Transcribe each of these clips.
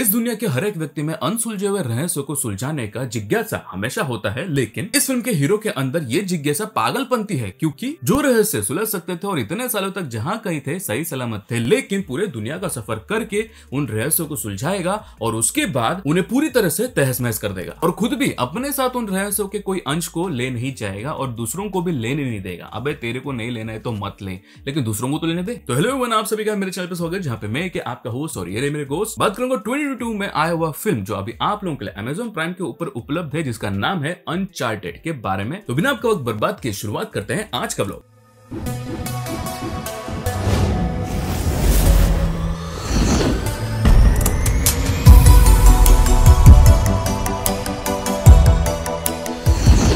इस दुनिया के हर एक व्यक्ति में अनसुलझे हुए रहस्यों को सुलझाने का जिज्ञासा हमेशा होता है लेकिन इस फिल्म के हीरो के अंदर ये जिज्ञासा पागलपंती है क्योंकि जो रहस्य सुलझ सकते थे और इतने सालों तक जहाँ कहीं थे सही सलामत थे लेकिन पूरे दुनिया का सफर करके उन रहस्यों को सुलझाएगा और उसके बाद उन्हें पूरी तरह से तहस महस कर देगा और खुद भी अपने साथ उन रहस्यों के कोई अंश को ले नहीं जाएगा और दूसरों को भी लेने नहीं देगा अब तेरे को नहीं लेना है तो मत ले लेकिन दूसरों को तो लेने दे तो हेलो आप सभी का मेरे चैनल पर स्वागत जहाँ पे मैं आपका हो सॉरी मेरे गोस्ट बात करूंगा ट्वेंटी 2022 में आया हुआ फिल्म जो अभी आप लोगों के लिए अमेजोन प्राइम के ऊपर उपलब्ध है जिसका नाम है अनचार्टेड के बारे में तो बिना आपका वक्त बर्बाद की शुरुआत करते हैं आज का ब्लॉग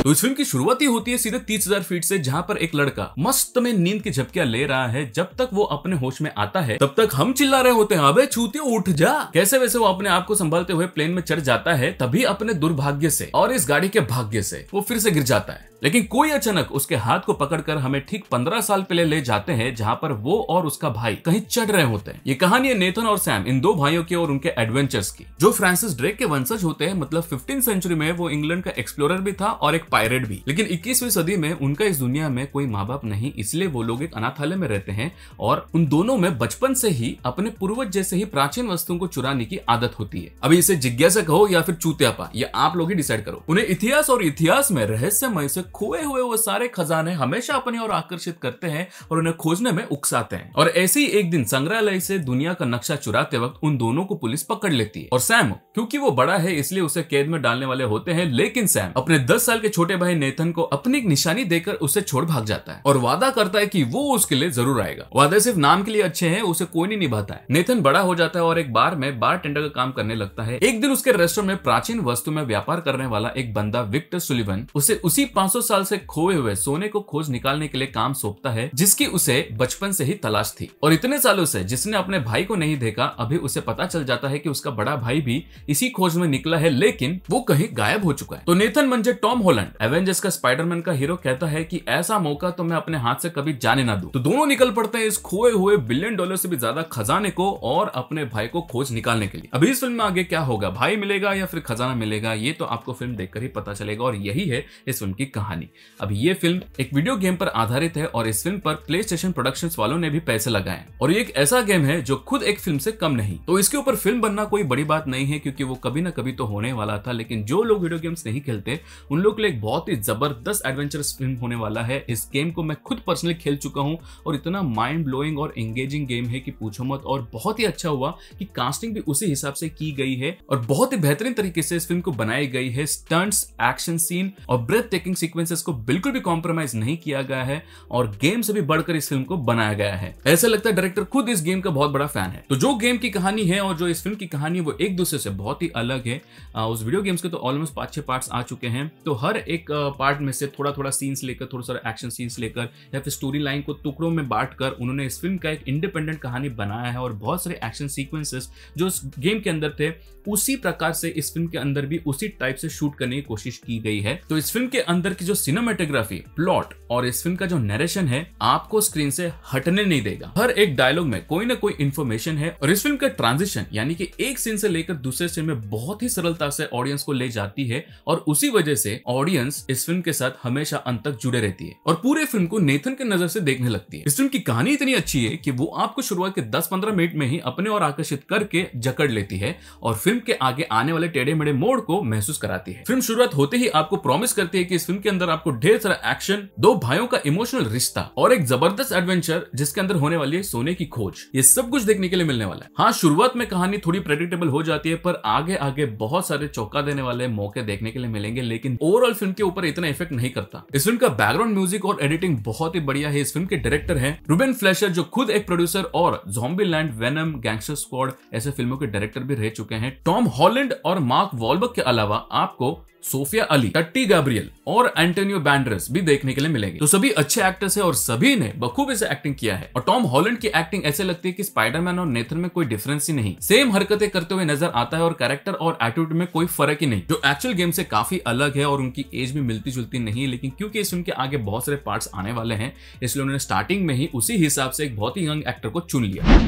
तो इस फिल्म की शुरुआत ही होती है सीधे तीस हजार फीट से जहाँ पर एक लड़का मस्त में नींद की झपकिया ले रहा है जब तक वो अपने होश में आता है तब तक हम चिल्ला रहे होते हैं अबे छूते उठ जा कैसे वैसे वो अपने आप को संभालते हुए प्लेन में चढ़ जाता है तभी अपने दुर्भाग्य से और इस गाड़ी के भाग्य से वो फिर से गिर जाता है लेकिन कोई अचानक उसके हाथ को पकड़कर हमें ठीक पंद्रह साल पहले ले जाते हैं जहाँ पर वो और उसका भाई कहीं चढ़ रहे होते हैं ये कहानी है नेथन और सैम इन दो भाइयों की और उनके एडवेंचर्स की जो फ्रांसिस ड्रेक के वंशज होते हैं मतलब फिफ्टीन सेंचुरी में वो इंग्लैंड का एक्सप्लोरर भी था और एक पायरेट भी लेकिन इक्कीसवीं सदी में उनका इस दुनिया में कोई माँ बाप नहीं इसलिए वो लोग एक अनाथालय में रहते हैं और उन दोनों में बचपन से ही अपने पूर्वज जैसे ही प्राचीन वस्तुओं को चुराने की आदत होती है अभी इसे जिज्ञासा कहो या फिर चूत्यापा ये आप लोग ही डिसाइड करो उन्हें इतिहास और इतिहास में रहस्यमय से खोए हुए वो सारे खजाने हमेशा अपनी ओर आकर्षित करते हैं और उन्हें खोजने में उकसाते हैं और ऐसे ही एक दिन संग्रहालय से दुनिया का नक्शा चुराते वक्त उन दोनों को पुलिस पकड़ लेती है और सैम क्योंकि वो बड़ा है इसलिए उसे कैद में डालने वाले होते हैं लेकिन सैम अपने दस साल के छोटे भाई नेथन को अपनी एक निशानी देकर उसे छोड़ भाग जाता है और वादा करता है की वो उसके लिए जरूर आएगा वादा सिर्फ नाम के लिए अच्छे है उसे कोई नहीं निभाता है नेथन बड़ा हो जाता है और एक बार में बार टेंडर का काम करने लगता है एक दिन उसके रेस्टोरेंट में प्राचीन वस्तु में व्यापार करने वाला एक बंदा विक्टर सुलिवन उसे उसी पांच साल से खोए हुए सोने को खोज निकालने के लिए काम सौंपता है जिसकी उसे बचपन से ही तलाश थी और इतने सालों से जिसने अपने भाई को नहीं देखा अभी उसे पता चल जाता है कि उसका बड़ा भाई भी इसी खोज में निकला है लेकिन वो कहीं गायब हो चुका है तो नेथन मंजे टॉम होलैंड एवेंजर्स का स्पाइडरमैन का हीरो कहता है की ऐसा मौका तो मैं अपने हाथ से कभी जाने ना दू तो दोनों निकल पड़ते हैं इस खोए हुए बिलियन डॉलर से भी ज्यादा खजाने को और अपने भाई को खोज निकालने के लिए अभी इस फिल्म में आगे क्या होगा भाई मिलेगा या फिर खजाना मिलेगा ये तो आपको फिल्म देखकर ही पता चलेगा और यही है इस फिल्म की कहानी कहानी अब ये फिल्म एक वीडियो गेम पर आधारित है और इस फिल्म पर प्ले स्टेशन प्रोडक्शन वालों ने भी पैसे लगाए और ये एक ऐसा गेम है जो खुद एक फिल्म से कम नहीं तो इसके ऊपर फिल्म बनना कोई बड़ी बात नहीं है क्योंकि वो कभी ना कभी तो होने वाला था लेकिन जो लोग वीडियो गेम्स नहीं खेलते उन लोग के लिए बहुत ही जबरदस्त एडवेंचरस फिल्म होने वाला है इस गेम को मैं खुद पर्सनली खेल चुका हूँ और इतना माइंड ब्लोइंग और एंगेजिंग गेम है कि पूछो मत और बहुत ही अच्छा हुआ कि कास्टिंग भी उसी हिसाब से की गई है और बहुत ही बेहतरीन तरीके से इस फिल्म को बनाई गई है स्टंट्स एक्शन सीन और ब्रेथ टेकिंग सीक्वेंसेस को बिल्कुल भी कॉम्प्रोमाइज नहीं किया गया है और गेम से भी बढ़कर इस फिल्म को बनाया गया है ऐसा लगता है डायरेक्टर खुद इस गेम का बहुत बड़ा फैन है तो जो गेम की कहानी है और जो इस फिल्म की कहानी है वो एक दूसरे से बहुत ही अलग है उस वीडियो गेम्स के तो ऑलमोस्ट पांच छह पार्ट आ चुके हैं तो हर एक पार्ट में से थोड़ा थोड़ा सीन्स लेकर थोड़ा सा एक्शन सीन्स लेकर या फिर स्टोरी लाइन को टुकड़ों में बांट कर उन्होंने इस फिल्म का एक इंडिपेंडेंट कहानी बनाया है और बहुत सारे एक्शन सीक्वेंसेस जो इस गेम के अंदर थे उसी प्रकार से इस फिल्म के अंदर भी उसी टाइप से शूट करने की कोशिश की गई है तो इस फिल्म के अंदर की जो सिनेमेटोग्राफी प्लॉट और इस फिल्म का जो नरेशन है आपको स्क्रीन से हटने नहीं देगा हर एक डायलॉग में कोई ना कोई इन्फॉर्मेशन है और इस फिल्म का ट्रांजिशन यानी कि एक सीन से लेकर दूसरे सीन में बहुत ही सरलता से ऑडियंस को ले जाती है और उसी वजह से ऑडियंस इस फिल्म के साथ हमेशा अंत तक जुड़े रहती है और पूरे फिल्म को नेथन के नजर से देखने लगती है इस फिल्म की कहानी इतनी अच्छी है की वो आपको शुरुआत के दस पंद्रह मिनट में ही अपने और आकर्षित करके जकड़ लेती है और फिल्म के आगे आने वाले टेढ़े मेढ़े मोड़ को महसूस कराती है फिल्म शुरुआत होते ही आपको प्रॉमिस करती है की इस फिल्म के अंदर आपको ढेर सारा एक्शन दो भाइयों का इमोशनल रिश्ता और एक जबरदस्त एडवेंचर जिसके अंदर होने वाली है सोने की खोज ये सब कुछ देखने के लिए मिलने वाला है हाँ शुरुआत में कहानी थोड़ी प्रेडिक्टेबल हो जाती है पर आगे आगे बहुत सारे चौका देने वाले मौके देखने के लिए मिलेंगे लेकिन ओवरऑल फिल्म के ऊपर इतना इफेक्ट नहीं करता इस फिल्म का बैकग्राउंड म्यूजिक और एडिटिंग बहुत ही बढ़िया है इस फिल्म के डायरेक्टर है रुबेन फ्लैशर जो खुद एक प्रोड्यूसर और Zombieland Venom Gangster Squad ऐसे फिल्मों के डायरेक्टर भी रह चुके हैं टॉम हॉलैंड और मार्क वॉलबर्ग के अलावा आपको सोफिया अली टट्टी गैब्रियल और एंटोनियो बैंडरस भी देखने के लिए मिलेंगे तो सभी अच्छे एक्टर्स है और सभी ने बखूबी से एक्टिंग किया है और टॉम हॉलैंड की एक्टिंग ऐसे लगती है कि स्पाइडरमैन और नेथन में कोई डिफरेंस ही नहीं सेम हरकतें करते हुए नजर आता है और कैरेक्टर और एटीट्यूड में कोई फर्क ही नहीं जो एक्चुअल गेम से काफी अलग है और उनकी एज भी मिलती जुलती नहीं है लेकिन क्योंकि इसमें के आगे बहुत सारे पार्ट्स आने वाले हैं इसलिए उन्होंने स्टार्टिंग में ही उसी हिसाब से एक बहुत ही यंग एक्टर को चुन लिया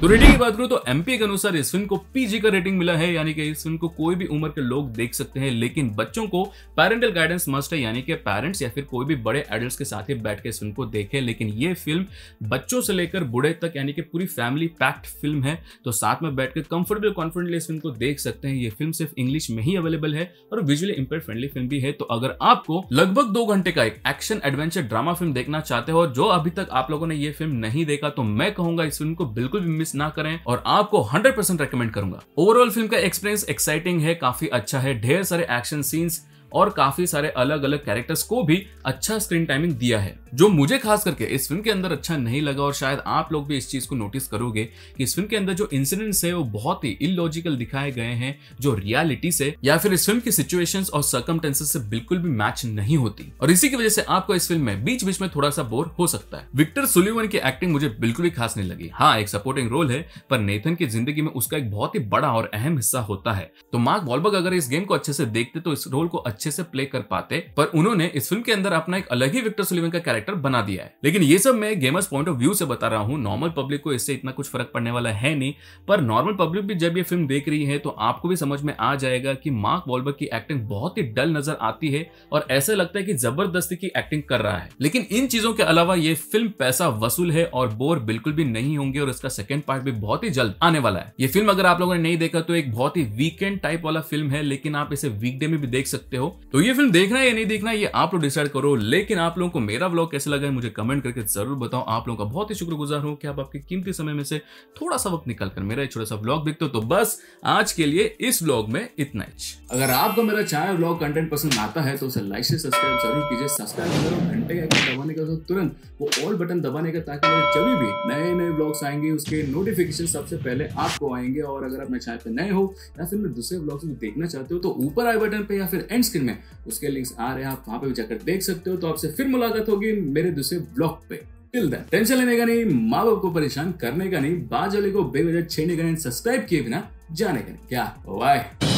तो रेटिंग की बात करूं तो एमपी के अनुसार इस फिल्म को पीजी का रेटिंग मिला है यानी कि इस फिल्म को कोई भी उम्र के लोग देख सकते हैं लेकिन बच्चों को पेरेंटल गाइडेंस मस्ट है यानी कि पेरेंट्स या फिर कोई भी बड़े एडल्ट के साथ ही बैठ के इस फिल्म को देखें लेकिन ये फिल्म बच्चों से लेकर बूढ़े तक यानी कि पूरी फैमिली पैक्ड फिल्म है तो साथ में बैठ कर कंफर्टेबल कॉन्फिडेंटली इस फिल्म को देख सकते हैं ये फिल्म सिर्फ इंग्लिश में ही अवेलेबल है और विजुअली इम्पेयर फ्रेंडली फिल्म भी है तो अगर आपको लगभग दो घंटे का एक एक्शन एडवेंचर ड्रामा फिल्म देखना चाहते हो जो अभी तक आप लोगों ने ये फिल्म नहीं देखा तो मैं कहूंगा इस फिल्म को बिल्कुल भी मिस ना करें और आपको 100% रेकमेंड करूंगा ओवरऑल फिल्म का एक्सपीरियंस एक्साइटिंग है काफी अच्छा है ढेर सारे एक्शन सीन्स और काफी सारे अलग अलग कैरेक्टर्स को भी अच्छा स्क्रीन टाइमिंग दिया है जो मुझे खास करके इस फिल्म के अंदर अच्छा नहीं लगा और शायद आप लोग भी इस चीज को नोटिस करोगे कि इस फिल्म के अंदर जो इंसिडेंट्स है वो बहुत ही इलॉजिकल दिखाए गए हैं जो रियलिटी से या फिर इस फिल्म की सिचुएशंस और सर्कमटेंसेस से बिल्कुल भी मैच नहीं होती और इसी की वजह से आपको इस फिल्म में बीच बीच में थोड़ा सा बोर हो सकता है विक्टर सुलिवन की एक्टिंग मुझे बिल्कुल भी खास नहीं लगी हाँ एक सपोर्टिंग रोल है पर नेथन की जिंदगी में उसका एक बहुत ही बड़ा और अहम हिस्सा होता है तो मार्क वॉलबर्ग अगर इस गेम को अच्छे से देखते तो इस रोल को अच्छे अच्छे से प्ले कर पाते पर उन्होंने इस फिल्म के अंदर अपना एक अलग ही विक्टर सुलिवन का कैरेक्टर बना दिया है लेकिन ये सब मैं गेमर्स पॉइंट ऑफ व्यू से बता रहा हूँ नॉर्मल पब्लिक को इससे इतना कुछ फर्क पड़ने वाला है नहीं पर नॉर्मल पब्लिक भी जब ये फिल्म देख रही है तो आपको भी समझ में आ जाएगा कि मार्क वॉलबर्ग की एक्टिंग बहुत ही डल नजर आती है और ऐसा लगता है कि जबरदस्ती की एक्टिंग कर रहा है लेकिन इन चीजों के अलावा ये फिल्म पैसा वसूल है और बोर बिल्कुल भी नहीं होंगे और इसका सेकंड पार्ट भी बहुत ही जल्द आने वाला है ये फिल्म अगर आप लोगों ने नहीं देखा तो एक बहुत ही वीकेंड टाइप वाला फिल्म है लेकिन आप इसे वीकडे में भी देख सकते हो हो तो ये फिल्म देखना है या नहीं देखना ये आप लोग डिसाइड करो लेकिन आप लोगों को मेरा ब्लॉग कैसे लगा है मुझे कमेंट करके जरूर बताओ आप लोगों का बहुत ही शुक्रगुजार हूं कि आप आपके कीमती समय में से थोड़ा सा वक्त निकाल कर मेरा छोटा सा ब्लॉग देखते हो तो बस आज के लिए इस ब्लॉग में इतना ही अगर आपको मेरा चाय ब्लॉग कंटेंट पसंद आता है तो उसे लाइक से सब्सक्राइब जरूर कीजिए सब्सक्राइब करो घंटे का दबाने का तो तुरंत वो ऑल बटन दबाने का ताकि जब भी नए नए ब्लॉग्स आएंगे उसके नोटिफिकेशन सबसे पहले आपको आएंगे और अगर आप मेरे चैनल पर नए हो या फिर मेरे दूसरे ब्लॉग्स में देखना चाहते हो तो ऊपर आई बटन पे या फिर एंड स्क्रीन में उसके लिंक्स आ रहे हैं आप वहां पे भी जाकर देख सकते हो तो आपसे फिर मुलाकात होगी मेरे दूसरे ब्लॉग पे टिल दैट टेंशन लेने का नहीं माँ बाप को परेशान करने का नहीं बाज को बेवजह छेड़ने का नहीं सब्सक्राइब किए बिना जाने का नहीं क्या वाई